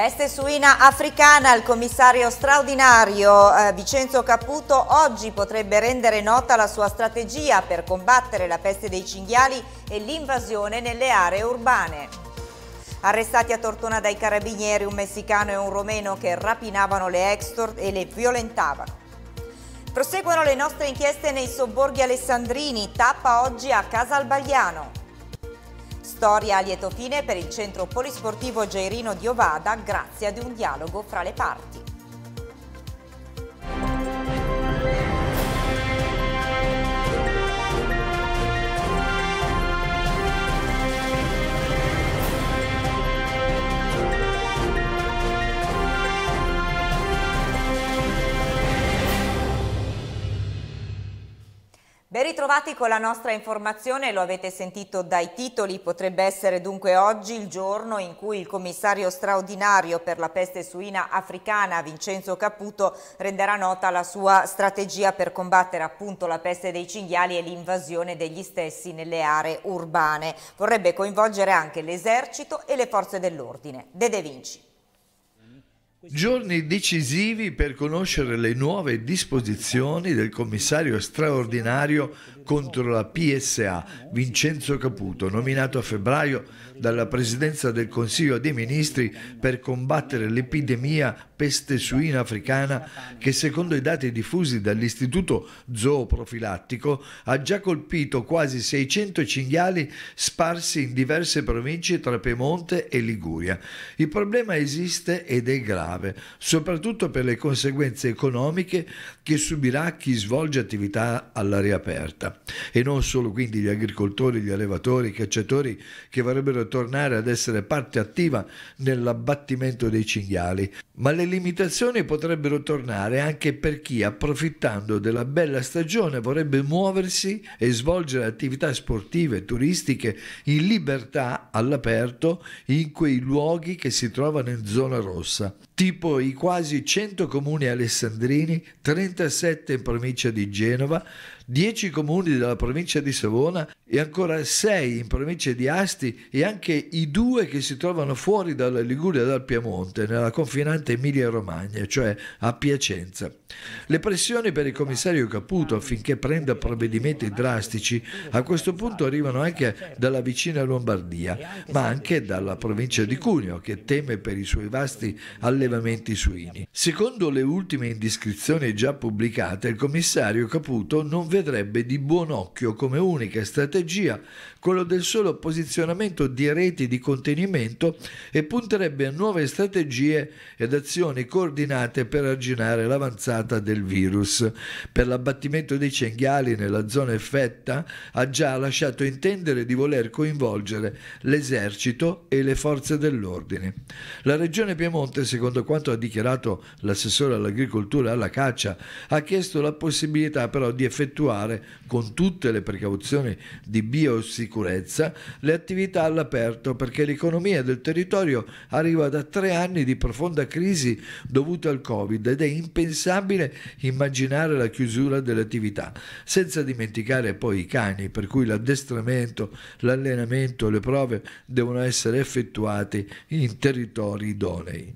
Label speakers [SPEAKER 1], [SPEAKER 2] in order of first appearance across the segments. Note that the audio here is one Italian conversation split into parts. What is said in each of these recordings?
[SPEAKER 1] Peste suina africana, il commissario straordinario eh, Vincenzo Caputo oggi potrebbe rendere nota la sua strategia per combattere la peste dei cinghiali e l'invasione nelle aree urbane. Arrestati a Tortona dai carabinieri un messicano e un romeno che rapinavano le extort e le violentavano. Proseguono le nostre inchieste nei sobborghi alessandrini, tappa oggi a Casalbagliano. Storia a lieto fine per il centro polisportivo Geirino di Ovada grazie ad un dialogo fra le parti. Ben ritrovati con la nostra informazione, lo avete sentito dai titoli, potrebbe essere dunque oggi il giorno in cui il commissario straordinario per la peste suina africana Vincenzo Caputo renderà nota la sua strategia per combattere appunto la peste dei cinghiali e l'invasione degli stessi nelle aree urbane. Vorrebbe coinvolgere anche l'esercito e le forze dell'ordine. De De Vinci.
[SPEAKER 2] Giorni decisivi per conoscere le nuove disposizioni del commissario straordinario contro la PSA Vincenzo Caputo, nominato a febbraio dalla Presidenza del Consiglio dei Ministri per combattere l'epidemia peste suina africana che secondo i dati diffusi dall'Istituto Zooprofilattico ha già colpito quasi 600 cinghiali sparsi in diverse province tra Piemonte e Liguria. Il problema esiste ed è grave, soprattutto per le conseguenze economiche che subirà chi svolge attività all'aria aperta e non solo quindi gli agricoltori, gli allevatori, i cacciatori che vorrebbero tornare ad essere parte attiva nell'abbattimento dei cinghiali. Ma le limitazioni potrebbero tornare anche per chi, approfittando della bella stagione, vorrebbe muoversi e svolgere attività sportive turistiche in libertà all'aperto in quei luoghi che si trovano in zona rossa tipo i quasi 100 comuni alessandrini, 37 in provincia di Genova, 10 comuni della provincia di Savona e ancora sei in provincia di Asti e anche i due che si trovano fuori dalla Liguria e dal Piemonte, nella confinante Emilia-Romagna, cioè a Piacenza. Le pressioni per il commissario Caputo affinché prenda provvedimenti drastici a questo punto arrivano anche dalla vicina Lombardia, ma anche dalla provincia di Cuneo, che teme per i suoi vasti allevamenti suini. Secondo le ultime indiscrizioni già pubblicate, il commissario Caputo non vedrebbe di buon occhio come unica strategia strategia, quello del solo posizionamento di reti di contenimento e punterebbe a nuove strategie ed azioni coordinate per arginare l'avanzata del virus. Per l'abbattimento dei cinghiali nella zona effetta ha già lasciato intendere di voler coinvolgere l'esercito e le forze dell'ordine. La Regione Piemonte, secondo quanto ha dichiarato l'assessore all'agricoltura e alla caccia, ha chiesto la possibilità però di effettuare con tutte le precauzioni di biosicurezza, le attività all'aperto perché l'economia del territorio arriva da tre anni di profonda crisi dovuta al Covid ed è impensabile immaginare la chiusura delle attività, senza dimenticare poi i cani, per cui l'addestramento, l'allenamento, le prove devono essere effettuate in territori idonei.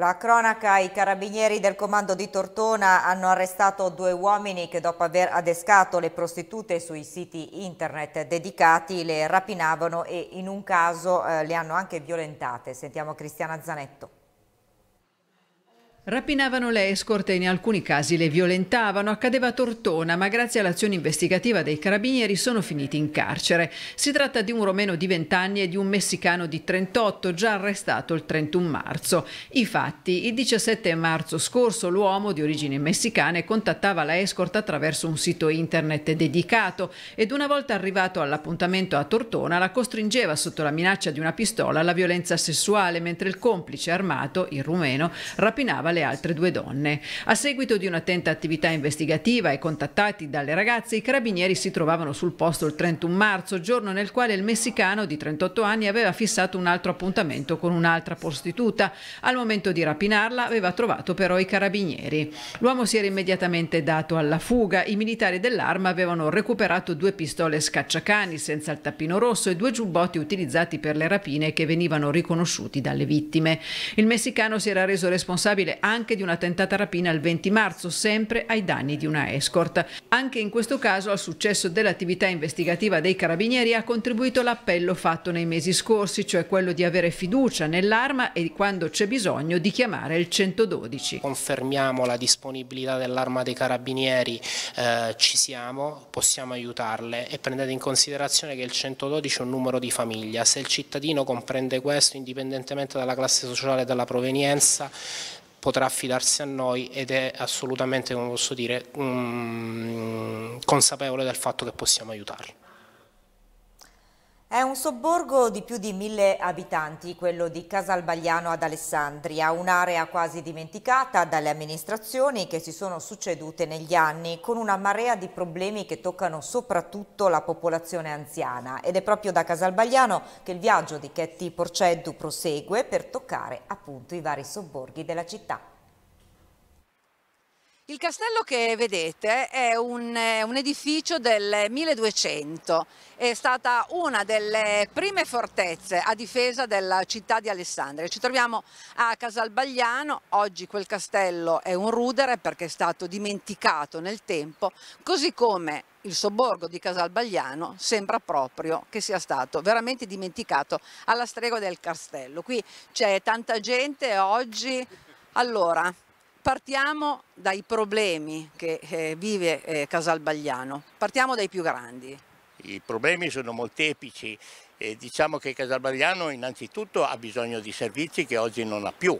[SPEAKER 1] La cronaca, i carabinieri del comando di Tortona hanno arrestato due uomini che dopo aver adescato le prostitute sui siti internet dedicati le rapinavano e in un caso eh, le hanno anche violentate. Sentiamo Cristiana Zanetto.
[SPEAKER 3] Rapinavano le escort e in alcuni casi le violentavano, accadeva a Tortona, ma grazie all'azione investigativa dei carabinieri sono finiti in carcere. Si tratta di un romeno di 20 anni e di un messicano di 38, già arrestato il 31 marzo. I fatti, il 17 marzo scorso l'uomo di origini messicane contattava la escort attraverso un sito internet dedicato ed una volta arrivato all'appuntamento a Tortona la costringeva sotto la minaccia di una pistola alla violenza sessuale, mentre il complice armato, il rumeno, rapinava le le altre due donne. A seguito di un'attenta attività investigativa e contattati dalle ragazze, i carabinieri si trovavano sul posto il 31 marzo, giorno nel quale il messicano di 38 anni aveva fissato un altro appuntamento con un'altra prostituta. Al momento di rapinarla aveva trovato però i carabinieri. L'uomo si era immediatamente dato alla fuga. I militari dell'arma avevano recuperato due pistole scacciacani senza il tappino rosso e due giubbotti utilizzati per le rapine che venivano riconosciuti dalle vittime. Il messicano si era reso responsabile anche di una tentata rapina il 20 marzo, sempre ai danni di una escort. Anche in questo caso al successo dell'attività investigativa dei carabinieri ha contribuito l'appello fatto nei mesi scorsi, cioè quello di avere fiducia nell'arma e quando c'è bisogno di chiamare il 112. Confermiamo la disponibilità dell'arma dei carabinieri, eh, ci
[SPEAKER 4] siamo, possiamo aiutarle e prendete in considerazione che il 112 è un numero di famiglia, se il cittadino comprende questo indipendentemente dalla classe sociale e dalla provenienza potrà affidarsi a noi ed è assolutamente, come posso dire, um, consapevole del fatto che possiamo aiutarlo.
[SPEAKER 1] È un sobborgo di più di mille abitanti, quello di Casalbagliano ad Alessandria, un'area quasi dimenticata dalle amministrazioni che si sono succedute negli anni, con una marea di problemi che toccano soprattutto la popolazione anziana. Ed è proprio da Casalbagliano che il viaggio di Chetti Porceddu prosegue per toccare appunto i vari sobborghi della città.
[SPEAKER 5] Il castello che vedete è un, un, edificio del 1200, è stata una delle prime fortezze a difesa della città di Alessandria. Ci troviamo a Casalbagliano, oggi quel castello è un rudere perché è stato dimenticato nel tempo, così come il sobborgo di Casalbagliano sembra proprio che sia stato veramente dimenticato alla stregua del castello. Qui c'è tanta gente oggi, allora Partiamo dai problemi che eh, vive eh, Casalbagliano, partiamo dai più grandi.
[SPEAKER 6] I problemi sono molteplici, diciamo che Casalbagliano innanzitutto ha bisogno di servizi che oggi non ha più,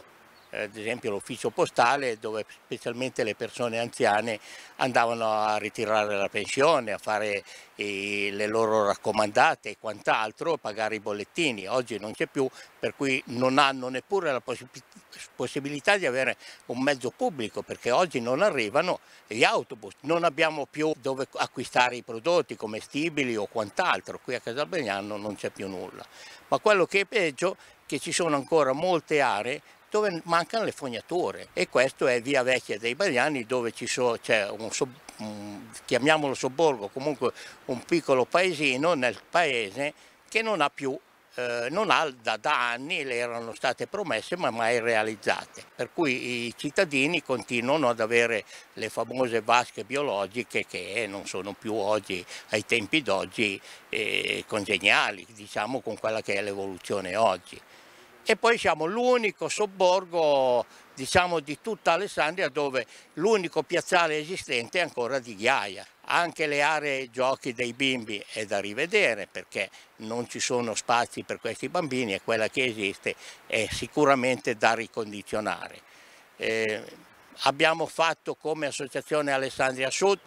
[SPEAKER 6] eh, ad esempio l'ufficio postale dove specialmente le persone anziane andavano a ritirare la pensione, a fare eh, le loro raccomandate e quant'altro, pagare i bollettini. Oggi non c'è più, per cui non hanno neppure la possibilità di avere un mezzo pubblico perché oggi non arrivano gli autobus, non abbiamo più dove acquistare i prodotti commestibili o quant'altro, qui a Casalbegnano non c'è più nulla. Ma quello che è peggio è che ci sono ancora molte aree dove mancano le fognature e questo è via vecchia dei Bagliani dove c'è so, un, so, un, chiamiamolo sobborgo, comunque un piccolo paesino nel paese che non ha più eh, non ha da, da, anni le erano state promesse ma mai realizzate, per cui i cittadini continuano ad avere le famose vasche biologiche che non sono più oggi, ai tempi d'oggi, eh, congeniali, diciamo con quella che è l'evoluzione oggi e poi siamo l'unico sobborgo diciamo, di tutta Alessandria dove l'unico piazzale esistente è ancora di ghiaia. Anche le aree giochi dei bimbi è da rivedere perché non ci sono spazi per questi bambini e quella che esiste è sicuramente da ricondizionare. Eh, abbiamo fatto come Associazione Alessandria Sud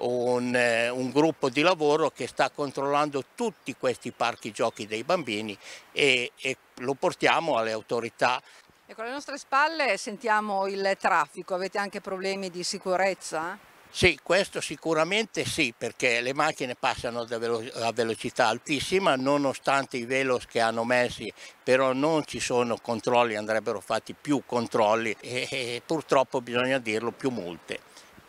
[SPEAKER 6] un, eh, un, gruppo di lavoro che sta controllando tutti questi parchi giochi dei bambini e, e lo portiamo alle autorità.
[SPEAKER 5] Ecco, alle nostre spalle sentiamo il traffico, avete anche problemi di sicurezza?
[SPEAKER 6] Sì, questo sicuramente sì, perché le macchine passano a velocità altissima nonostante i velos che hanno messi, però non ci sono controlli, andrebbero fatti più controlli e, e purtroppo bisogna dirlo più multe.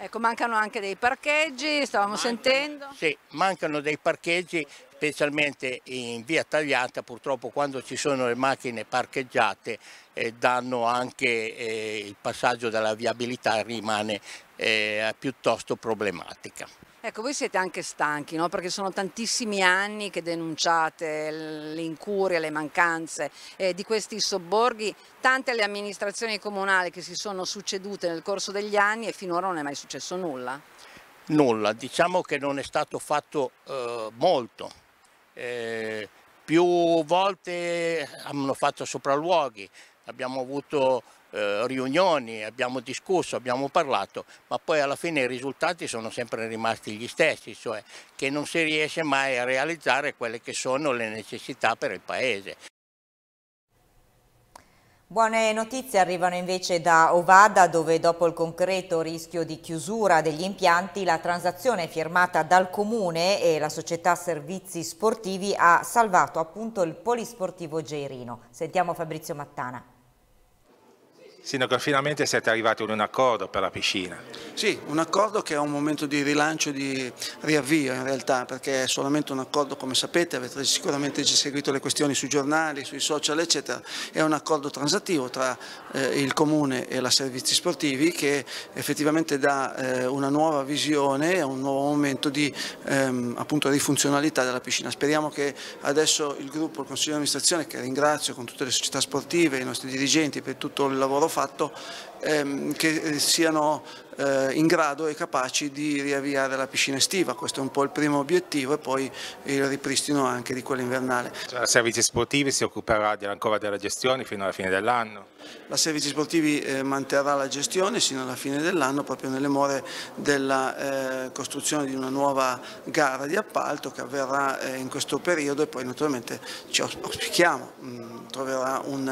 [SPEAKER 5] Ecco, mancano anche dei parcheggi, stavamo mancano, sentendo.
[SPEAKER 6] Sì, mancano dei parcheggi, specialmente in via tagliata, purtroppo quando ci sono le macchine parcheggiate eh, danno anche eh, il passaggio dalla viabilità rimane eh, piuttosto problematica.
[SPEAKER 5] Ecco, voi siete anche stanchi, no? perché sono tantissimi anni che denunciate le incurie, le mancanze eh, di questi sobborghi, tante le amministrazioni comunali che si sono succedute nel corso degli anni e finora non è mai successo nulla.
[SPEAKER 6] Nulla, diciamo che non è stato fatto eh, molto, eh, più volte hanno fatto sopralluoghi, abbiamo avuto eh, riunioni, abbiamo discusso, abbiamo parlato, ma poi alla fine i risultati sono sempre rimasti gli stessi, cioè che non si riesce mai a realizzare quelle che sono le necessità per il Paese.
[SPEAKER 1] Buone notizie arrivano invece da Ovada dove dopo il concreto rischio di chiusura degli impianti la transazione firmata dal comune e la società servizi sportivi ha salvato appunto il polisportivo Geirino. Sentiamo Fabrizio Mattana.
[SPEAKER 7] Sindaco, finalmente siete arrivati ad un accordo per la piscina.
[SPEAKER 8] Sì, un accordo che è un momento di rilancio e di riavvio in realtà, perché è solamente un accordo, come sapete, avete sicuramente seguito le questioni sui giornali, sui social, eccetera, è un accordo transattivo tra eh, il Comune e la Servizi Sportivi che effettivamente dà eh, una nuova visione, un nuovo momento di, ehm, appunto, di funzionalità della piscina. Speriamo che adesso il gruppo, il Consiglio di amministrazione, che ringrazio con tutte le società sportive, i nostri dirigenti per tutto il lavoro fatto, ehm, che eh, siano eh, in grado e capaci di riavviare la piscina estiva, questo è un po' il primo obiettivo e poi il ripristino anche di quella invernale.
[SPEAKER 7] La Servizi Sportivi si occuperà ancora della gestione fino alla fine dell'anno?
[SPEAKER 8] La Servizi Sportivi eh, manterrà la gestione sino alla fine dell'anno proprio nelle more della eh, costruzione di una nuova gara di appalto che avverrà eh, in questo periodo e poi naturalmente ci auspichiamo, mh, mm, troverà un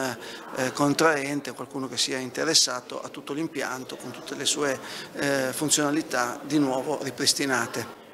[SPEAKER 8] eh, contraente, qualcuno che sia interessato a tutto l'impianto con tutte le sue eh, funzionalità di nuovo ripristinate.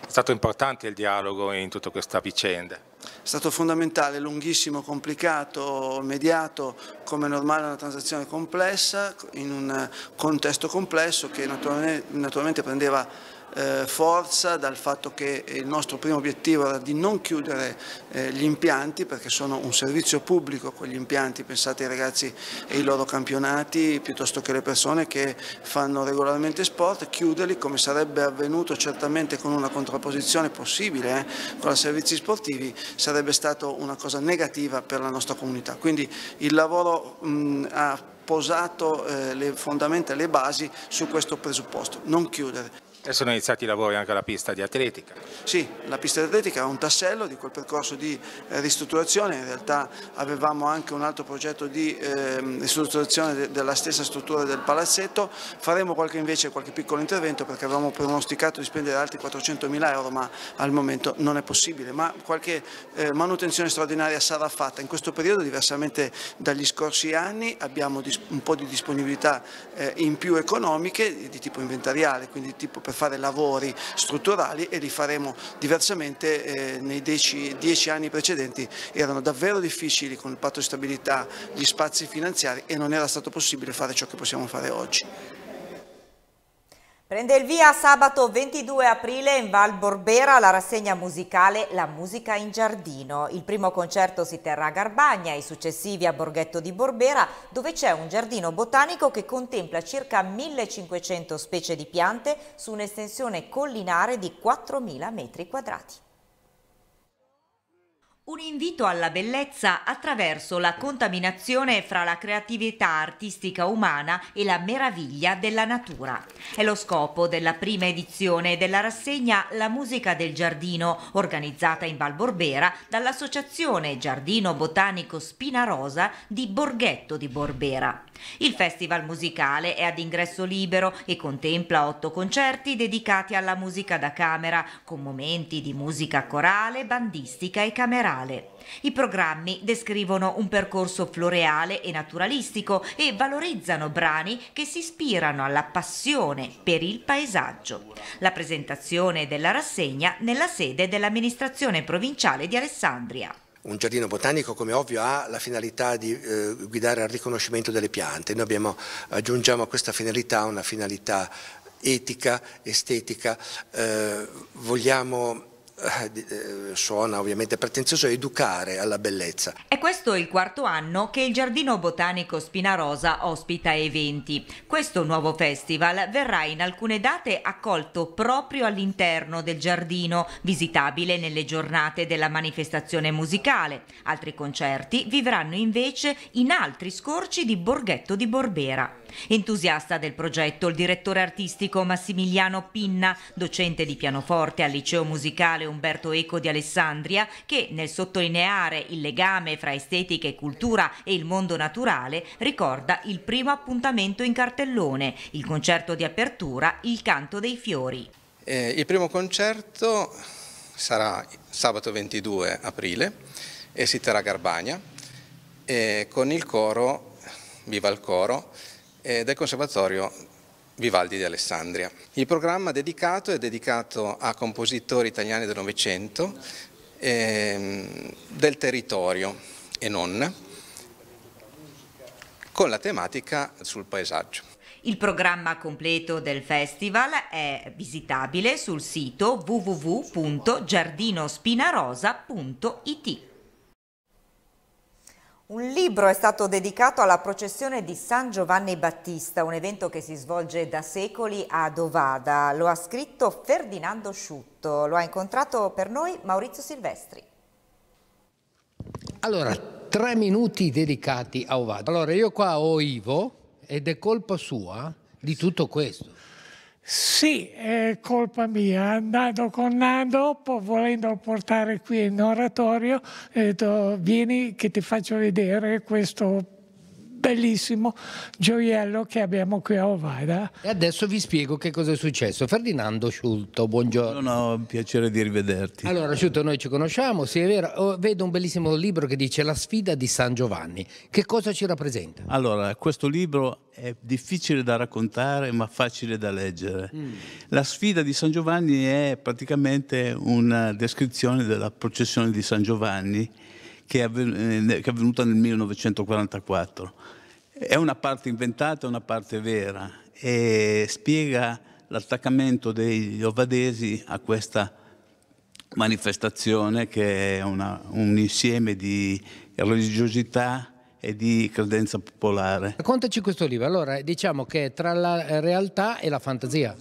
[SPEAKER 7] È stato importante il dialogo in tutta questa vicenda? È
[SPEAKER 8] stato fondamentale, lunghissimo, complicato, mediato, come normale una transazione complessa, in un contesto complesso che naturalmente prendeva eh, forza dal fatto che il nostro primo obiettivo era di non chiudere eh, gli impianti perché sono un servizio pubblico quegli impianti, pensate ai ragazzi e ai loro campionati piuttosto che le persone che fanno regolarmente sport, chiuderli come sarebbe avvenuto certamente con una contrapposizione possibile eh, con i servizi sportivi sarebbe stata una cosa negativa per la nostra comunità. Quindi il lavoro mh, ha posato eh, le fondamenta, le basi su questo presupposto, non chiudere.
[SPEAKER 7] E sono iniziati i lavori anche alla pista di atletica.
[SPEAKER 8] Sì, la pista di atletica è un tassello di quel percorso di eh, ristrutturazione, in realtà avevamo anche un altro progetto di ehm, ristrutturazione della stessa struttura del palazzetto, faremo qualche, invece qualche piccolo intervento perché avevamo pronosticato di spendere altri 400 mila euro ma al momento non è possibile, ma qualche eh, manutenzione straordinaria sarà fatta. In questo periodo diversamente dagli scorsi anni abbiamo un po' di disponibilità eh, in più economiche di tipo inventariale, quindi di tipo per per fare lavori strutturali e li faremo diversamente eh, nei dieci, dieci, anni precedenti erano davvero difficili con il patto di stabilità gli spazi finanziari e non era stato possibile fare ciò che possiamo fare oggi.
[SPEAKER 1] Prende il via sabato 22 aprile in Val Borbera la rassegna musicale La musica in giardino. Il primo concerto si terrà a Garbagna, i successivi a Borghetto di Borbera, dove c'è un giardino botanico che contempla circa 1500 specie di piante su un'estensione collinare di 4000 metri quadrati. Un invito alla bellezza attraverso la contaminazione fra la creatività artistica umana e la meraviglia della natura. È lo scopo della prima edizione della rassegna La musica del giardino, organizzata in Val Borbera dall'Associazione Giardino Botanico Spinarosa di Borghetto di Borbera. Il festival musicale è ad ingresso libero e contempla otto concerti dedicati alla musica da camera, con momenti di musica corale, bandistica e camerale ambientale. I programmi descrivono un percorso floreale e naturalistico e valorizzano brani che si ispirano alla passione per il paesaggio. La presentazione della rassegna nella sede dell'amministrazione provinciale di Alessandria.
[SPEAKER 2] Un giardino botanico, come ovvio, ha la finalità di eh, guidare al riconoscimento delle piante. Noi abbiamo, aggiungiamo a questa finalità una finalità etica, estetica. Eh, vogliamo eh, eh, suona ovviamente pretenzioso, educare alla bellezza.
[SPEAKER 1] È questo il quarto anno che il Giardino Botanico Spinarosa ospita eventi. Questo nuovo festival verrà in alcune date accolto proprio all'interno del giardino, visitabile nelle giornate della manifestazione musicale. Altri concerti vivranno invece in altri scorci di Borghetto di Borbera. Entusiasta del progetto il direttore artistico Massimiliano Pinna, docente di pianoforte al Liceo Musicale Umberto Eco di Alessandria che nel sottolineare il legame fra estetica e cultura e il mondo naturale ricorda il primo appuntamento in cartellone, il concerto di apertura Il canto dei fiori.
[SPEAKER 6] Eh, il primo concerto sarà sabato 22 aprile e si terrà a Garbagna eh, con il coro, viva il coro, eh, del Conservatorio Vivaldi di Alessandria. Il programma dedicato è dedicato a compositori italiani del Novecento, ehm, del territorio e non, con la tematica sul paesaggio.
[SPEAKER 1] Il programma completo del festival è visitabile sul sito www.giardinospinarosa.it. Un libro è stato dedicato alla processione di San Giovanni Battista, un evento che si svolge da secoli a Dovada. Lo ha scritto Ferdinando Sciutto, lo ha incontrato per noi Maurizio Silvestri.
[SPEAKER 6] Allora, tre minuti dedicati a Ovada. Allora, io qua ho Ivo ed è colpa sua di tutto questo. Sì, è colpa mia. Andando con Nando, volendo portare qui in oratorio, ho detto vieni che ti faccio vedere questo bellissimo gioiello che abbiamo qui a Ovada. E adesso vi spiego che cosa è successo. Ferdinando Sciulto, buongiorno.
[SPEAKER 9] No, no, piacere di rivederti.
[SPEAKER 6] Allora, Sciulto, noi ci conosciamo, sì è vero. Oh, vedo un bellissimo libro che dice La sfida di San Giovanni. Che cosa ci rappresenta?
[SPEAKER 9] Allora, questo libro è difficile da raccontare ma facile da leggere. Mm. La sfida di San Giovanni è praticamente una descrizione della processione di San Giovanni eh, che è, avvenuta nel 1944. È una parte inventata, e una parte vera e spiega l'attaccamento degli ovadesi a questa manifestazione che è una, un insieme di religiosità, e di credenza popolare. Raccontaci questo libro, allora
[SPEAKER 6] diciamo che è tra la realtà e la fantasia.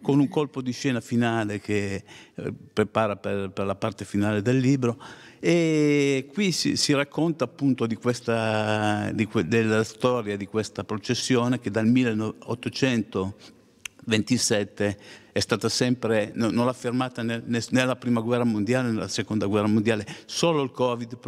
[SPEAKER 9] Con un colpo di scena finale che eh, prepara per, per la parte finale del libro e qui si, si racconta appunto di questa, di que, della storia di questa processione che dal 1827 è stata sempre, non l'ha fermata né, né, prima guerra mondiale né la seconda guerra mondiale, solo il Covid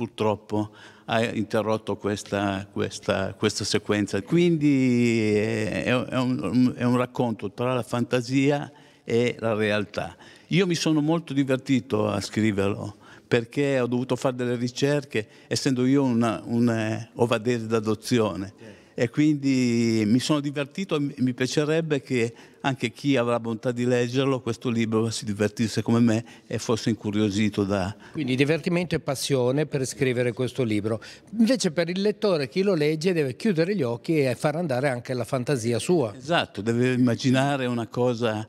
[SPEAKER 9] purtroppo ha interrotto questa, questa, questa sequenza. Quindi è un, è un racconto tra la fantasia e la realtà. Io mi sono molto divertito a scriverlo perché ho dovuto fare delle ricerche, essendo io un, un, un ovadese d'adozione e quindi mi sono divertito e mi piacerebbe che anche chi avrà bontà di leggerlo questo libro si divertisse come me e fosse incuriosito da...
[SPEAKER 6] Quindi divertimento e passione per scrivere
[SPEAKER 9] questo libro.
[SPEAKER 6] Invece per il lettore chi lo legge deve chiudere gli occhi e far andare anche la fantasia sua.
[SPEAKER 9] Esatto, deve immaginare una cosa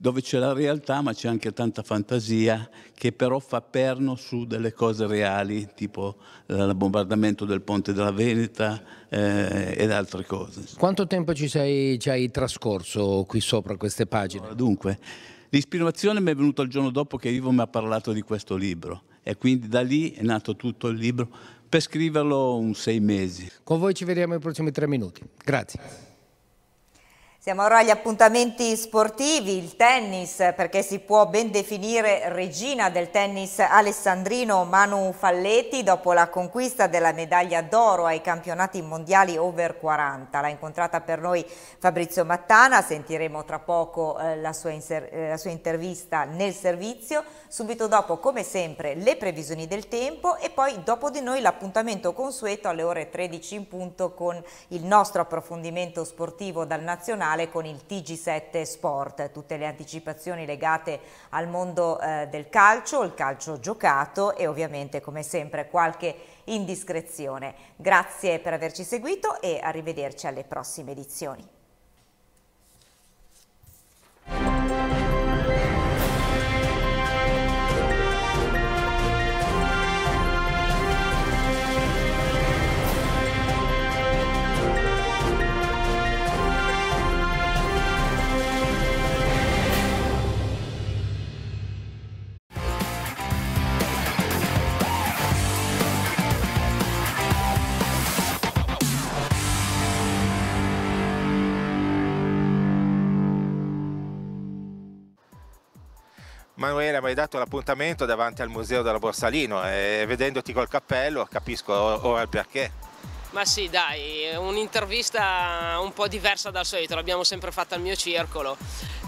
[SPEAKER 9] dove c'è la realtà ma c'è anche tanta fantasia che però fa perno su delle cose reali, tipo il eh, bombardamento del ponte della Veneta eh, ed altre cose. Quanto tempo ci, sei, ci hai trascorso qui sopra queste pagine? Allora, dunque, l'ispirazione mi è venuta il giorno dopo che Ivo mi ha parlato di questo libro e quindi da lì è nato tutto il libro per scriverlo un sei mesi. Con voi ci vediamo nei prossimi tre minuti. Grazie.
[SPEAKER 1] Siamo ora agli appuntamenti sportivi, il tennis, perché si può ben definire regina del tennis alessandrino Manu Falletti dopo la conquista della medaglia d'oro ai campionati mondiali over 40. L'ha incontrata per noi Fabrizio Mattana, sentiremo tra poco eh, la, sua eh, la sua intervista nel servizio, subito dopo come sempre le previsioni del tempo e poi dopo di noi l'appuntamento consueto alle ore 13 in punto con il nostro approfondimento sportivo dal nazionale nazionale con il TG7 Sport, tutte le anticipazioni legate al mondo eh, del calcio, il calcio giocato e ovviamente come sempre qualche indiscrezione. Grazie per averci seguito e arrivederci alle prossime edizioni.
[SPEAKER 7] Emanuele mi hai dato l'appuntamento davanti al museo della Borsalino e eh, vedendoti col cappello capisco ora il perché.
[SPEAKER 4] Ma sì, dai, un'intervista un po' diversa dal solito, l'abbiamo sempre fatta al mio circolo.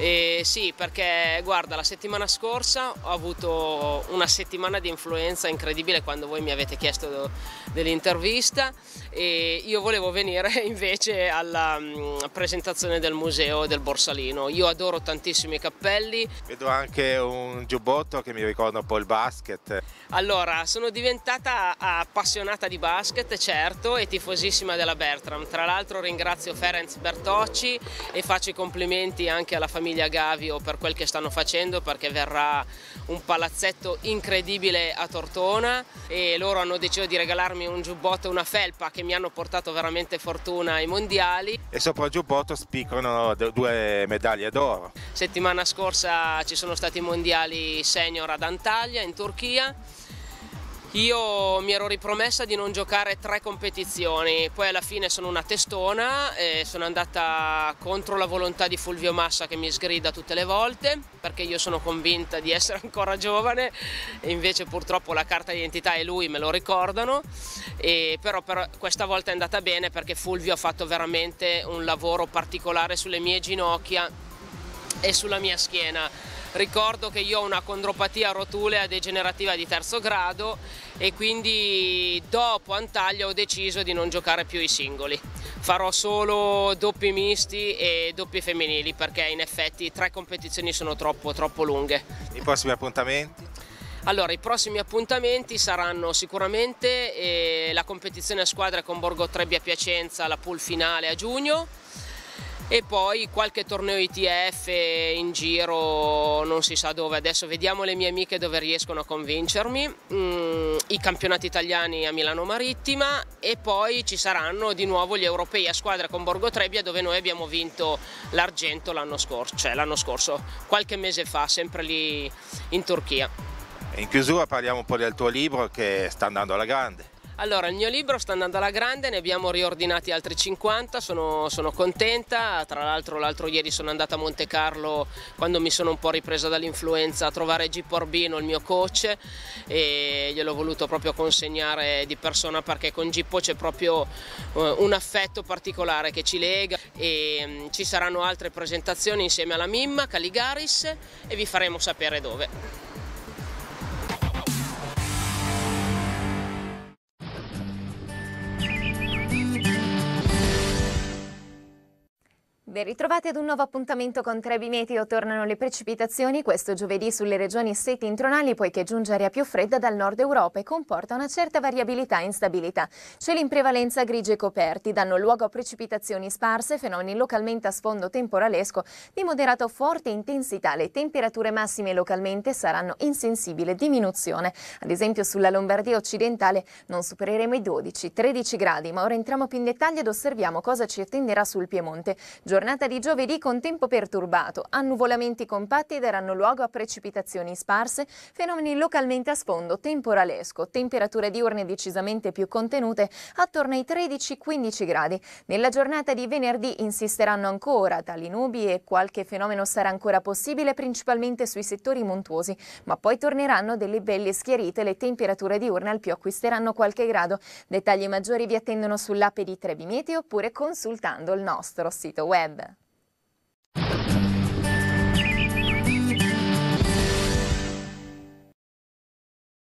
[SPEAKER 4] E sì, perché guarda, la settimana scorsa ho avuto una settimana di influenza incredibile quando voi mi avete chiesto dell'intervista e io volevo venire invece alla mm, presentazione del museo del Borsalino. Io adoro tantissimi cappelli. Vedo
[SPEAKER 7] anche un giubbotto che mi ricorda un po' il basket.
[SPEAKER 4] Allora, sono diventata appassionata di basket, certo, e tifosissima della Bertram. Tra l'altro ringrazio Ferenc Bertocci e faccio i complimenti anche alla famiglia Emilia Gavio per quel che stanno facendo perché verrà un palazzetto incredibile a Tortona e loro hanno deciso di regalarmi un giubbotto e una felpa che mi hanno portato veramente fortuna ai mondiali. E
[SPEAKER 7] sopra il giubbotto spiccano due medaglie d'oro.
[SPEAKER 4] Settimana scorsa ci sono stati i mondiali senior ad Antalya in Turchia io mi ero ripromessa di non giocare tre competizioni, poi alla fine sono una testona e sono andata contro la volontà di Fulvio Massa che mi sgrida tutte le volte perché io sono convinta di essere ancora giovane e invece purtroppo la carta d'identità e lui me lo ricordano, e però per questa volta è andata bene perché Fulvio ha fatto veramente un lavoro particolare sulle mie ginocchia e sulla mia schiena ricordo che io ho una condropatia rotulea degenerativa di terzo grado e quindi dopo Antaglia ho deciso di non giocare più i singoli. Farò solo doppi misti e doppi femminili perché in effetti tre competizioni sono troppo, troppo lunghe.
[SPEAKER 7] I prossimi appuntamenti?
[SPEAKER 4] Allora, i prossimi appuntamenti saranno sicuramente eh, la competizione a squadre con Borgo Trebbia Piacenza, la pool finale a giugno e poi qualche torneo ITF in giro non si sa dove, adesso vediamo le mie amiche dove riescono a convincermi, mm, i campionati italiani a Milano Marittima e poi ci saranno di nuovo gli europei a squadra con Borgo Trebbia dove noi abbiamo vinto l'argento l'anno scorso, cioè l'anno scorso, qualche mese fa, sempre lì in Turchia.
[SPEAKER 7] In chiusura parliamo un po' del tuo libro che sta andando alla grande.
[SPEAKER 4] Allora, il mio libro sta andando alla grande, ne abbiamo riordinati altri 50, sono, sono contenta, tra l'altro l'altro ieri sono andata a Monte Carlo quando mi sono un po' ripresa dall'influenza a trovare Gippo Orbino, il mio coach, e gliel'ho voluto proprio consegnare di persona perché con Gippo c'è proprio eh, un affetto particolare che ci lega e mm, ci saranno altre presentazioni insieme alla Mimma, Caligaris e vi faremo sapere dove.
[SPEAKER 10] Ben ritrovati ad un nuovo appuntamento con Trebi Meteo. Tornano le precipitazioni questo giovedì sulle regioni settentrionali poiché giunge aria più fredda dal nord Europa e comporta una certa variabilità e instabilità. Cieli in prevalenza grigi e coperti danno luogo a precipitazioni sparse, fenomeni localmente a sfondo temporalesco di moderato forte intensità. Le temperature massime localmente saranno in sensibile diminuzione. Ad esempio sulla Lombardia occidentale non supereremo i 12-13 gradi, ma ora entriamo più in dettaglio ed osserviamo cosa ci attenderà sul Piemonte. Giornale Giornata di giovedì con tempo perturbato, annuvolamenti compatti daranno luogo a precipitazioni sparse, fenomeni localmente a sfondo temporalesco, temperature diurne decisamente più contenute attorno ai 13-15 gradi. Nella giornata di venerdì insisteranno ancora tali nubi e qualche fenomeno sarà ancora possibile principalmente sui settori montuosi, ma poi torneranno delle belle schiarite, le temperature diurne al più acquisteranno qualche grado. Dettagli maggiori vi attendono sull'app di Trebi oppure consultando il nostro sito web. November.